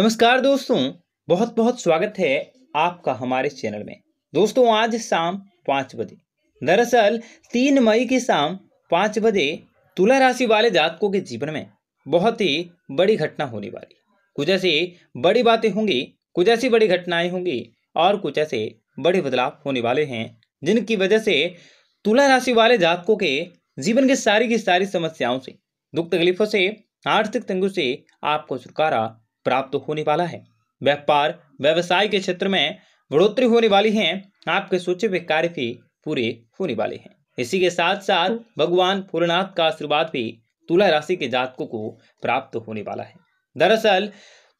नमस्कार दोस्तों बहुत बहुत स्वागत है आपका हमारे चैनल में दोस्तों आज शाम पाँच बजे दरअसल तीन मई की शाम पाँच बजे तुला राशि वाले जातकों के जीवन में बहुत ही बड़ी घटना होने वाली कुछ ऐसी बड़ी बातें होंगी कुछ ऐसी बड़ी घटनाएं होंगी और कुछ ऐसे बड़े बदलाव होने वाले हैं जिनकी वजह से तुला राशि वाले जातकों के जीवन के सारी की सारी समस्याओं से दुख तकलीफों से आर्थिक तंगों से आपको छुटकारा प्राप्त होने वाला है व्यापार व्यवसाय के क्षेत्र में बढ़ोतरी होने वाली है आपके सोचे हुए कार्य भी पूरे होने वाले हैं इसी के साथ साथ भगवान पूर्णाथ का आशीर्वाद भी तुला राशि के जातकों को प्राप्त होने वाला है दरअसल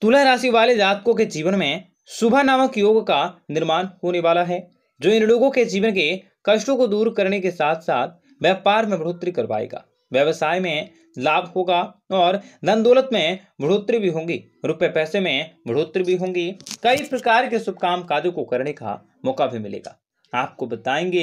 तुला राशि वाले जातकों के जीवन में सुबह नामक योग का निर्माण होने वाला है जो इन लोगों के जीवन के कष्टों को दूर करने के साथ साथ व्यापार में बढ़ोतरी करवाएगा व्यवसाय में लाभ होगा और धन दौलत में बढ़ोतरी भी होगी रुपए पैसे में बढ़ोतरी भी होंगी कई प्रकार के शुभ काम कार्यों को करने का मौका भी मिलेगा आपको बताएंगे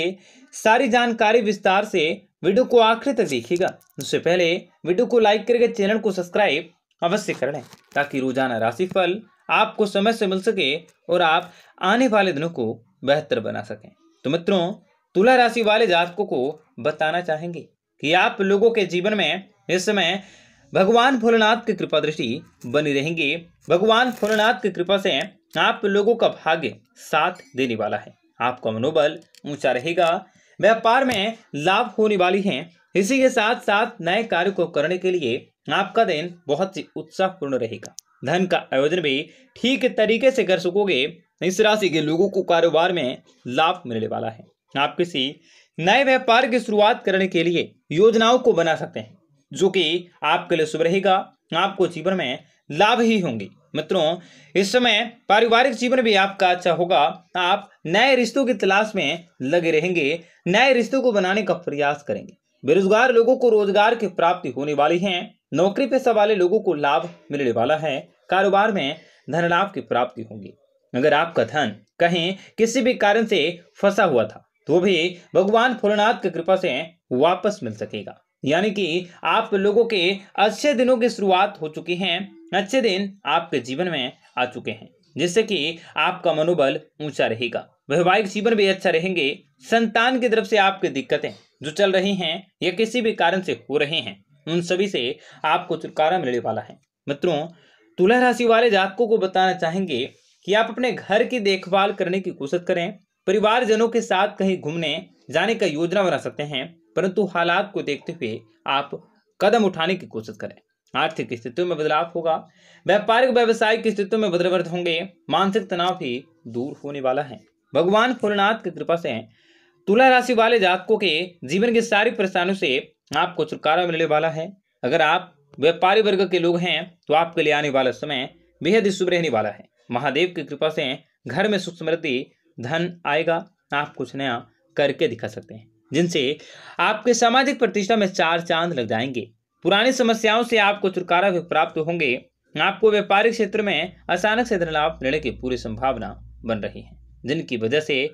सारी जानकारी विस्तार से वीडियो को आखिर तक देखिएगा उससे पहले वीडियो को लाइक करके चैनल को सब्सक्राइब अवश्य कर लें ताकि रोजाना राशिफल आपको समय से मिल सके और आप आने वाले दिनों को बेहतर बना सकें तो मित्रों तुला राशि वाले जातकों को बताना चाहेंगे कि आप लोगों के जीवन में इस समय भगवान भोलेनाथ की कृपा दृष्टि बनी रहेंगी भगवान भोलेनाथ की कृपा से आप लोगों का भाग्य साथ देने वाला है आपका मनोबल ऊंचा रहेगा व्यापार में लाभ होने वाली है इसी के साथ साथ नए कार्य को करने के लिए आपका दिन बहुत ही उत्साहपूर्ण रहेगा धन का आयोजन भी ठीक तरीके से कर सकोगे इस राशि के लोगों को कारोबार में लाभ मिलने वाला है आप किसी नए व्यापार की शुरुआत करने के लिए योजनाओं को बना सकते हैं जो कि आपके लिए शुभ रहेगा आपको जीवन में लाभ ही होंगे मित्रों इस समय पारिवारिक जीवन भी आपका अच्छा होगा आप नए रिश्तों की तलाश में लगे रहेंगे नए रिश्तों को बनाने का प्रयास करेंगे बेरोजगार लोगों को रोजगार की प्राप्ति होने वाली है नौकरी पेशा वाले लोगों को लाभ मिलने वाला है कारोबार में धन लाभ की प्राप्ति होगी अगर आपका धन कहीं किसी भी कारण से फंसा हुआ था तो भी भगवान भोलेनाथ की कृपा से वापस मिल सकेगा यानी कि आप लोगों के अच्छे दिनों की शुरुआत हो चुकी है अच्छे दिन आपके जीवन में आ चुके हैं जिससे कि आपका मनोबल ऊंचा रहेगा वैवाहिक जीवन भी अच्छा रहेंगे संतान की तरफ से आपकी दिक्कतें जो चल रही हैं या किसी भी कारण से हो रहे हैं उन सभी से आपको छुटकारा मिलने वाला है मित्रों तुला राशि वाले जातकों को बताना चाहेंगे कि आप अपने घर की देखभाल करने की कोशिश करें परिवारजनों के साथ कहीं घूमने जाने का योजना बना सकते हैं परंतु हालात को देखते हुए आप कदम उठाने की कोशिश करें आर्थिक स्थितियों में बदलाव होगा व्यापारिक व्यवसायिक स्थितियों में बदलवर्ध होंगे मानसिक तनाव भी दूर होने वाला है भगवान भोलेनाथ की कृपा से तुला राशि वाले जातकों के जीवन की सारी परेशानियों से आपको छुटकारा मिलने वाला है अगर आप व्यापारी वर्ग के लोग हैं तो आपके लिए आने वाला समय बेहद शुभ रहने वाला है महादेव की कृपा से घर में सुख समृद्धि धन आएगा आप कुछ नया करके दिखा सकते हैं जिनसे आपके सामाजिक प्रतिष्ठा में चार चांद लग जाएंगे पुरानी समस्याओं से आपको छुटकारा प्राप्त होंगे आपको व्यापारिक क्षेत्र में अचानक से धन लाभ मिलने की पूरी संभावना बन रही है जिनकी वजह से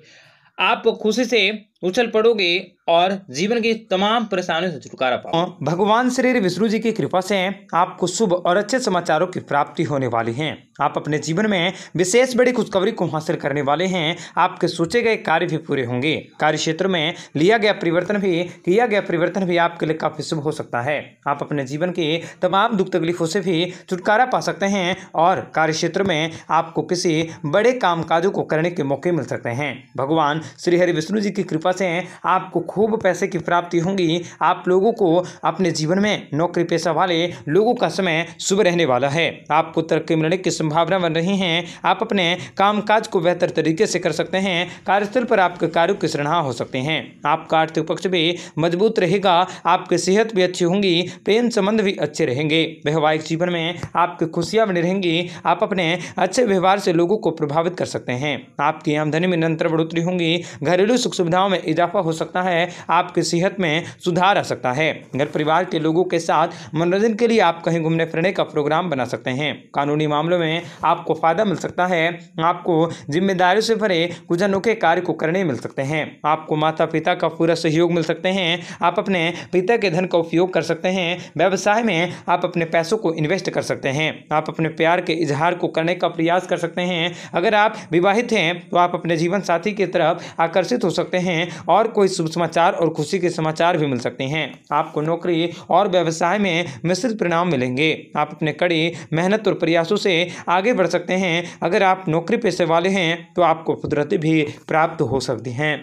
आप खुशी से उछल पड़ोगे और जीवन की तमाम परेशानियों से छुटकारा पाओ भगवान श्री विष्णु जी की कृपा से आपको शुभ और अच्छे समाचारों की प्राप्ति होने वाली है आप अपने जीवन में विशेष बड़ी खुशखबरी को हासिल करने वाले हैं आपके सोचे गए कार्य भी पूरे होंगे कार्य क्षेत्र में लिया गया परिवर्तन भी किया गया परिवर्तन भी आपके लिए काफी शुभ हो सकता है आप अपने जीवन की तमाम दुख तकलीफों से भी छुटकारा पा सकते हैं और कार्य क्षेत्र में आपको किसी बड़े काम को करने के मौके मिल सकते हैं भगवान श्री हरि विष्णु जी की कृपा से आपको खूब पैसे की प्राप्ति होंगी आप लोगों को अपने जीवन में नौकरी पेशा वाले लोगों का समय शुभ रहने वाला है आपको तरक्की मिलने की संभावना बन रही है आप अपने कामकाज को बेहतर तरीके से कर सकते हैं कार्यस्थल पर आपके कार्यों की सराहना हो सकते हैं आपका आर्थिक पक्ष भी मजबूत रहेगा आपकी सेहत भी अच्छी होंगी प्रेम संबंध भी अच्छे रहेंगे वैवाहिक जीवन में आपकी खुशियां बनी रहेंगी आप अपने अच्छे व्यवहार से लोगों को प्रभावित कर सकते हैं आपकी आमदनी में निरंतर बढ़ोतरी होंगी घरेलू सुख सुविधाओं में इजाफा हो सकता है आपकी सेहत में सुधार आ सकता है घर परिवार के लोगों के साथ मनोरंजन के लिए आप कहीं घूमने फिरने का प्रोग्राम बना सकते हैं कानूनी मामलों में आपको फ़ायदा मिल सकता है आपको जिम्मेदारी से भरे कुछ अनोखे कार्य को करने मिल सकते हैं आपको माता पिता का पूरा सहयोग मिल सकते हैं आप अपने पिता के धन का उपयोग कर सकते हैं व्यवसाय में आप अपने पैसों को इन्वेस्ट कर सकते हैं आप अपने प्यार के इजहार को करने का प्रयास कर सकते हैं अगर आप विवाहित हैं तो आप अपने जीवन साथी की तरफ आकर्षित हो सकते हैं हैं और कोई शुभ समाचार और खुशी के समाचार भी मिल सकते हैं आपको नौकरी और व्यवसाय में मिश्रित परिणाम मिलेंगे आप अपने कड़ी मेहनत और प्रयासों से आगे बढ़ सकते हैं अगर आप नौकरी पेशे वाले हैं तो आपको कुदरती भी प्राप्त हो सकती हैं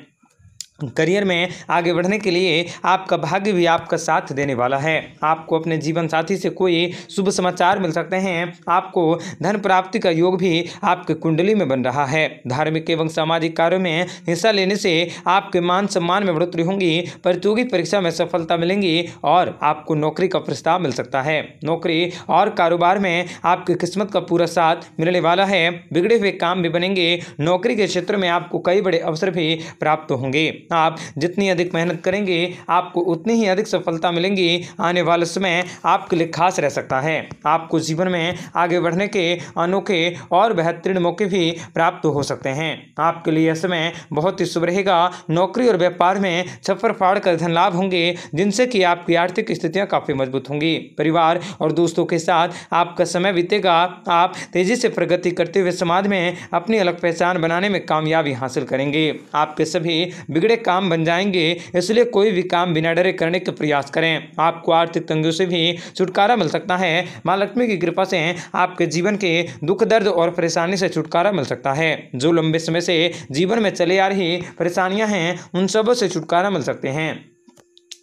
करियर में आगे बढ़ने के लिए आपका भाग्य भी आपका साथ देने वाला है आपको अपने जीवन साथी से कोई शुभ समाचार मिल सकते हैं आपको धन प्राप्ति का योग भी आपके कुंडली में बन रहा है धार्मिक एवं सामाजिक कार्यों में हिस्सा लेने से आपके मान सम्मान में बढ़ोतरी होंगी प्रतियोगी परीक्षा में सफलता मिलेंगी और आपको नौकरी का प्रस्ताव मिल सकता है नौकरी और कारोबार में आपकी किस्मत का पूरा साथ मिलने वाला है बिगड़े हुए काम भी बनेंगे नौकरी के क्षेत्र में आपको कई बड़े अवसर भी प्राप्त होंगे आप जितनी अधिक मेहनत करेंगे आपको उतनी ही अधिक सफलता मिलेंगी आने वाले समय आपके लिए खास रह सकता है आपको जीवन में आगे बढ़ने के अनोखे और बेहतरीन मौके भी प्राप्त हो सकते हैं आपके लिए यह समय बहुत ही शुभ रहेगा नौकरी और व्यापार में छप्पर फाड़ कर धन लाभ होंगे जिनसे कि आपकी आर्थिक स्थितियाँ काफ़ी मजबूत होंगी परिवार और दोस्तों के साथ आपका समय बीतेगा आप तेज़ी से प्रगति करते हुए समाज में अपनी अलग पहचान बनाने में कामयाबी हासिल करेंगे आपके सभी बिगड़े काम बन जाएंगे इसलिए कोई भी काम बिना डरे करने के प्रयास करें आपको आर्थिक तंगियों से भी छुटकारा मिल सकता है माँ लक्ष्मी की कृपा से आपके जीवन के दुख दर्द और परेशानी से छुटकारा मिल सकता है जो लंबे समय से जीवन में चले आ रही परेशानियां हैं उन सबों से छुटकारा मिल सकते हैं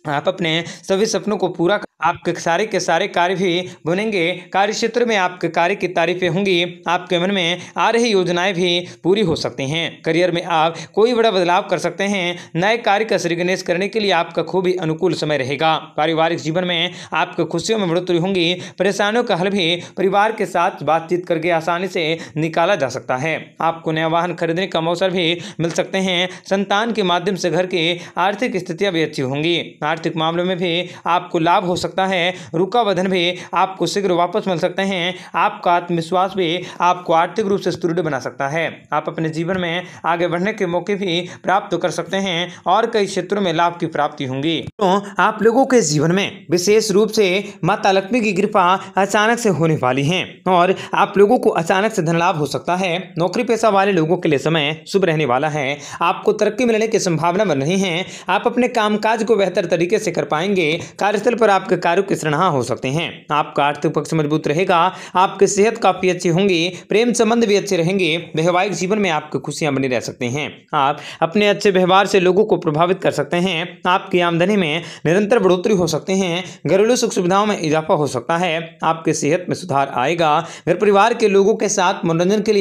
आप अपने सभी सपनों को पूरा आपके सारे के सारे कार्य भी बनेंगे कार्य क्षेत्र में आपके कार्य की तारीफें होंगी आपके मन में आ रही योजनाएं भी पूरी हो सकती हैं करियर में आप कोई बड़ा बदलाव कर सकते हैं नए कार्य का श्रीगणेश करने के लिए आपका खूब ही अनुकूल समय रहेगा पारिवारिक जीवन में आपके खुशियों में बढ़ोतरी होंगी परेशानियों का हल भी परिवार के साथ बातचीत करके आसानी से निकाला जा सकता है आपको नया वाहन खरीदने का अवसर भी मिल सकते हैं संतान के माध्यम से घर की आर्थिक स्थितियाँ भी अच्छी होंगी आर्थिक मामलों में भी आपको लाभ हो सकता है रुका बधन भी आपको शीघ्र वापस मिल सकते हैं आपका आत्मविश्वास भी आपको आर्थिक रूप से सुदृढ़ बना सकता है आप अपने जीवन में आगे बढ़ने के मौके भी प्राप्त कर सकते हैं और कई क्षेत्रों में लाभ की प्राप्ति होंगी तो आप लोगों के जीवन में विशेष रूप से माता लक्ष्मी की कृपा अचानक से होने वाली है और आप लोगों को अचानक से धन लाभ हो सकता है नौकरी पेशा वाले लोगों के लिए समय शुभ रहने वाला है आपको तरक्की मिलने की संभावना बन रही है आप अपने कामकाज को बेहतर तरीके से कर पाएंगे कार्यस्थल पर आपके कार्यों की सराहना हो सकते हैं आपका आर्थिक पक्ष मजबूत रहेगा आपकी सेहत काफ़ी अच्छी होंगी प्रेम संबंध भी अच्छे रहेंगे वैवाहिक जीवन में आपकी खुशियां बनी रह सकते हैं आप अपने अच्छे व्यवहार से लोगों को प्रभावित कर सकते हैं आपकी आमदनी में निरंतर बढ़ोतरी हो सकते हैं घरेलू सुख सुविधाओं में इजाफा हो सकता है आपके सेहत में सुधार आएगा घर परिवार के लोगों के साथ मनोरंजन के लिए